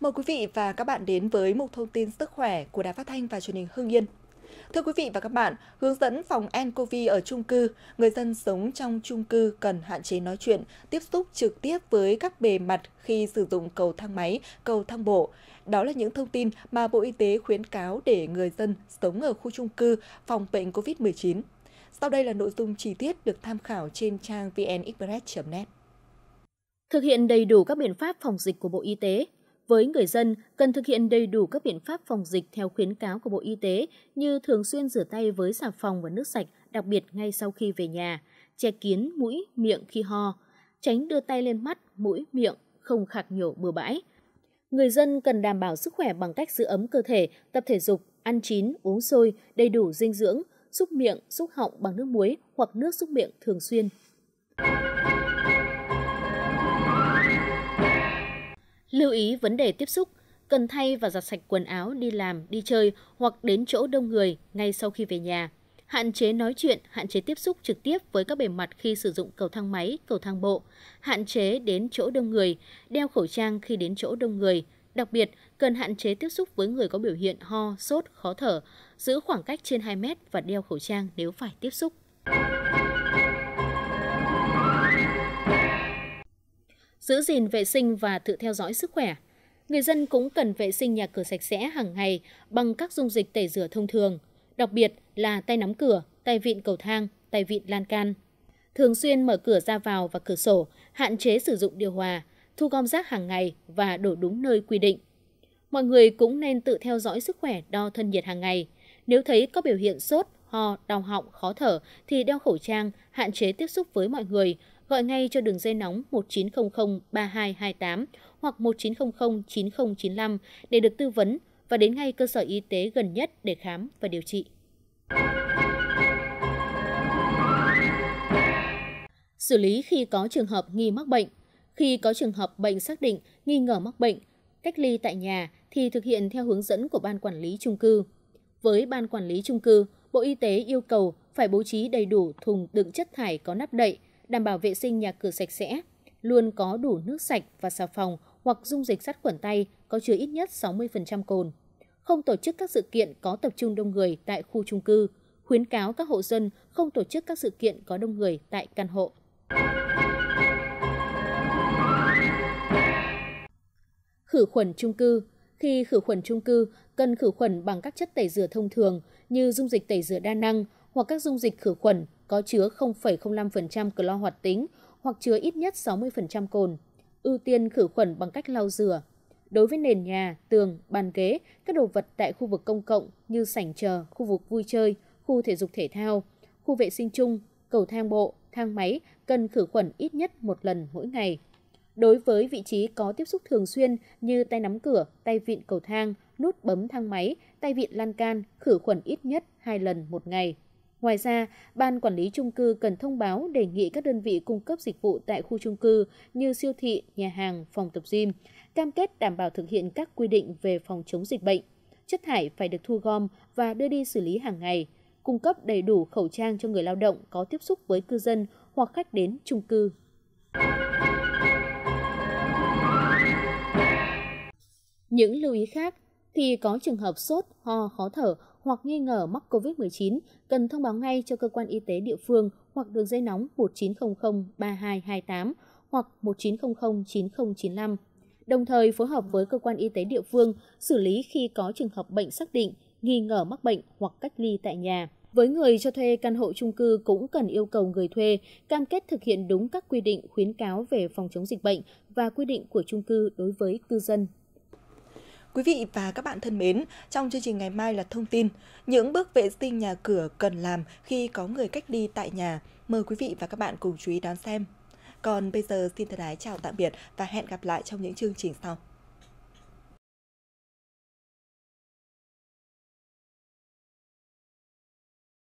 Mời quý vị và các bạn đến với một thông tin sức khỏe của Đài Phát thanh và Truyền hình Hưng Yên. Thưa quý vị và các bạn, hướng dẫn phòng nCoV ở chung cư, người dân sống trong chung cư cần hạn chế nói chuyện, tiếp xúc trực tiếp với các bề mặt khi sử dụng cầu thang máy, cầu thang bộ. Đó là những thông tin mà Bộ Y tế khuyến cáo để người dân sống ở khu chung cư phòng bệnh COVID-19. Sau đây là nội dung chi tiết được tham khảo trên trang vnexpress.net. Thực hiện đầy đủ các biện pháp phòng dịch của Bộ Y tế, với người dân, cần thực hiện đầy đủ các biện pháp phòng dịch theo khuyến cáo của Bộ Y tế như thường xuyên rửa tay với xà phòng và nước sạch, đặc biệt ngay sau khi về nhà, che kín mũi, miệng khi ho, tránh đưa tay lên mắt, mũi, miệng, không khạc nhổ bừa bãi. Người dân cần đảm bảo sức khỏe bằng cách giữ ấm cơ thể, tập thể dục, ăn chín, uống sôi, đầy đủ dinh dưỡng, súc miệng, súc họng bằng nước muối hoặc nước súc miệng thường xuyên. Lưu ý vấn đề tiếp xúc, cần thay và giặt sạch quần áo đi làm, đi chơi hoặc đến chỗ đông người ngay sau khi về nhà. Hạn chế nói chuyện, hạn chế tiếp xúc trực tiếp với các bề mặt khi sử dụng cầu thang máy, cầu thang bộ. Hạn chế đến chỗ đông người, đeo khẩu trang khi đến chỗ đông người. Đặc biệt, cần hạn chế tiếp xúc với người có biểu hiện ho, sốt, khó thở, giữ khoảng cách trên 2 mét và đeo khẩu trang nếu phải tiếp xúc. giữ gìn vệ sinh và tự theo dõi sức khỏe. Người dân cũng cần vệ sinh nhà cửa sạch sẽ hàng ngày bằng các dung dịch tẩy rửa thông thường, đặc biệt là tay nắm cửa, tay vịn cầu thang, tay vịn lan can. Thường xuyên mở cửa ra vào và cửa sổ, hạn chế sử dụng điều hòa, thu gom rác hàng ngày và đổ đúng nơi quy định. Mọi người cũng nên tự theo dõi sức khỏe đo thân nhiệt hàng ngày. Nếu thấy có biểu hiện sốt, ho, đau họng, khó thở thì đeo khẩu trang, hạn chế tiếp xúc với mọi người, gọi ngay cho đường dây nóng 1900 3228 hoặc 1900 9095 để được tư vấn và đến ngay cơ sở y tế gần nhất để khám và điều trị. Xử lý khi có trường hợp nghi mắc bệnh. Khi có trường hợp bệnh xác định nghi ngờ mắc bệnh, cách ly tại nhà thì thực hiện theo hướng dẫn của ban quản lý trung cư. Với ban quản lý trung cư, Bộ Y tế yêu cầu phải bố trí đầy đủ thùng đựng chất thải có nắp đậy đảm bảo vệ sinh nhà cửa sạch sẽ, luôn có đủ nước sạch và xà phòng hoặc dung dịch sát khuẩn tay có chứa ít nhất 60% cồn. Không tổ chức các sự kiện có tập trung đông người tại khu trung cư, khuyến cáo các hộ dân không tổ chức các sự kiện có đông người tại căn hộ. Khử khuẩn trung cư Khi khử khuẩn trung cư, cần khử khuẩn bằng các chất tẩy rửa thông thường như dung dịch tẩy rửa đa năng hoặc các dung dịch khử khuẩn có chứa 0,05% clo hoạt tính hoặc chứa ít nhất 60% cồn. Ưu tiên khử khuẩn bằng cách lau rửa. Đối với nền nhà, tường, bàn ghế, các đồ vật tại khu vực công cộng như sảnh chờ, khu vực vui chơi, khu thể dục thể thao, khu vệ sinh chung, cầu thang bộ, thang máy cần khử khuẩn ít nhất một lần mỗi ngày. Đối với vị trí có tiếp xúc thường xuyên như tay nắm cửa, tay vịn cầu thang, nút bấm thang máy, tay vịn lan can, khử khuẩn ít nhất 2 lần một ngày. Ngoài ra, ban quản lý chung cư cần thông báo đề nghị các đơn vị cung cấp dịch vụ tại khu chung cư như siêu thị, nhà hàng, phòng tập gym, cam kết đảm bảo thực hiện các quy định về phòng chống dịch bệnh. Chất thải phải được thu gom và đưa đi xử lý hàng ngày, cung cấp đầy đủ khẩu trang cho người lao động có tiếp xúc với cư dân hoặc khách đến chung cư. Những lưu ý khác khi có trường hợp sốt, ho, khó thở hoặc nghi ngờ mắc COVID-19 cần thông báo ngay cho cơ quan y tế địa phương hoặc đường dây nóng 1900 3228 hoặc 1900 9095. Đồng thời phối hợp với cơ quan y tế địa phương xử lý khi có trường hợp bệnh xác định, nghi ngờ mắc bệnh hoặc cách ly tại nhà. Với người cho thuê căn hộ chung cư cũng cần yêu cầu người thuê cam kết thực hiện đúng các quy định khuyến cáo về phòng chống dịch bệnh và quy định của chung cư đối với cư dân Quý vị và các bạn thân mến, trong chương trình ngày mai là thông tin những bước vệ sinh nhà cửa cần làm khi có người cách ly tại nhà. Mời quý vị và các bạn cùng chú ý đón xem. Còn bây giờ xin thân ái chào tạm biệt và hẹn gặp lại trong những chương trình sau.